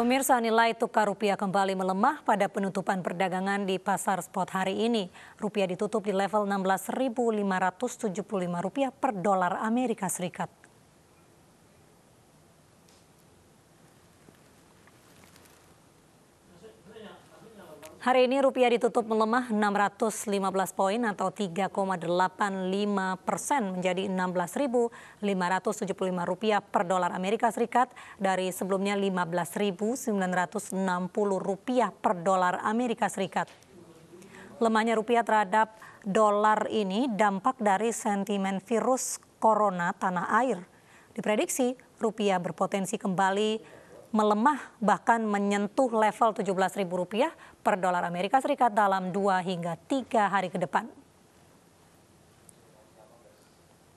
Pemirsa nilai tukar rupiah kembali melemah pada penutupan perdagangan di pasar spot hari ini. Rupiah ditutup di level 16.575 rupiah per dolar Amerika Serikat. Hari ini rupiah ditutup melemah 615 poin atau 3,85 persen menjadi 16.575 rupiah per dolar Amerika Serikat dari sebelumnya 15.960 rupiah per dolar Amerika Serikat. Lemahnya rupiah terhadap dolar ini dampak dari sentimen virus corona tanah air. Diprediksi rupiah berpotensi kembali melemah bahkan menyentuh level Rp17.000 per dolar Amerika Serikat dalam 2 hingga 3 hari ke depan.